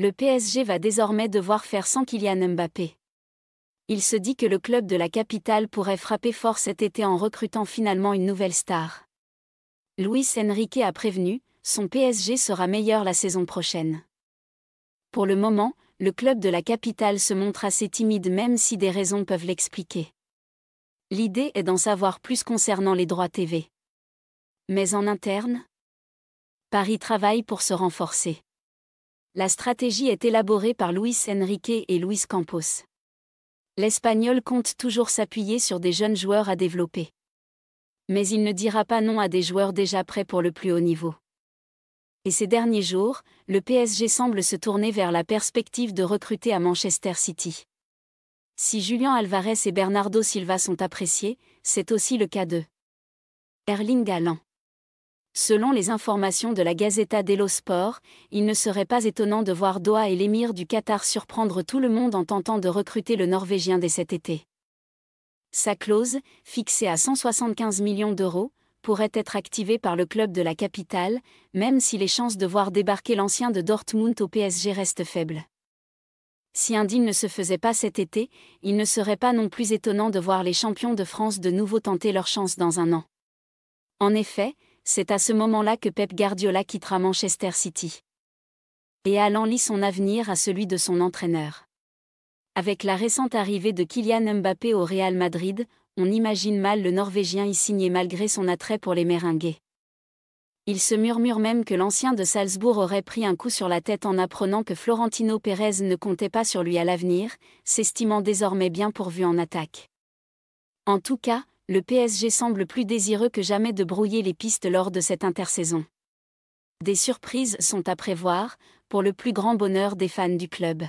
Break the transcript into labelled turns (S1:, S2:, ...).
S1: le PSG va désormais devoir faire sans Kylian Mbappé. Il se dit que le club de la capitale pourrait frapper fort cet été en recrutant finalement une nouvelle star. Luis Enrique a prévenu, son PSG sera meilleur la saison prochaine. Pour le moment, le club de la capitale se montre assez timide même si des raisons peuvent l'expliquer. L'idée est d'en savoir plus concernant les droits TV. Mais en interne, Paris travaille pour se renforcer. La stratégie est élaborée par Luis Enrique et Luis Campos. L'Espagnol compte toujours s'appuyer sur des jeunes joueurs à développer. Mais il ne dira pas non à des joueurs déjà prêts pour le plus haut niveau. Et ces derniers jours, le PSG semble se tourner vers la perspective de recruter à Manchester City. Si Julian Alvarez et Bernardo Silva sont appréciés, c'est aussi le cas de Erling Haaland. Selon les informations de la Gazeta dello Sport, il ne serait pas étonnant de voir Doha et l'émir du Qatar surprendre tout le monde en tentant de recruter le Norvégien dès cet été. Sa clause, fixée à 175 millions d'euros, pourrait être activée par le club de la capitale, même si les chances de voir débarquer l'ancien de Dortmund au PSG restent faibles. Si un deal ne se faisait pas cet été, il ne serait pas non plus étonnant de voir les champions de France de nouveau tenter leur chance dans un an. En effet, c'est à ce moment-là que Pep Guardiola quittera Manchester City. Et allant lit son avenir à celui de son entraîneur. Avec la récente arrivée de Kylian Mbappé au Real Madrid, on imagine mal le Norvégien y signer malgré son attrait pour les Meringues. Il se murmure même que l'ancien de Salzbourg aurait pris un coup sur la tête en apprenant que Florentino Pérez ne comptait pas sur lui à l'avenir, s'estimant désormais bien pourvu en attaque. En tout cas, le PSG semble plus désireux que jamais de brouiller les pistes lors de cette intersaison. Des surprises sont à prévoir, pour le plus grand bonheur des fans du club.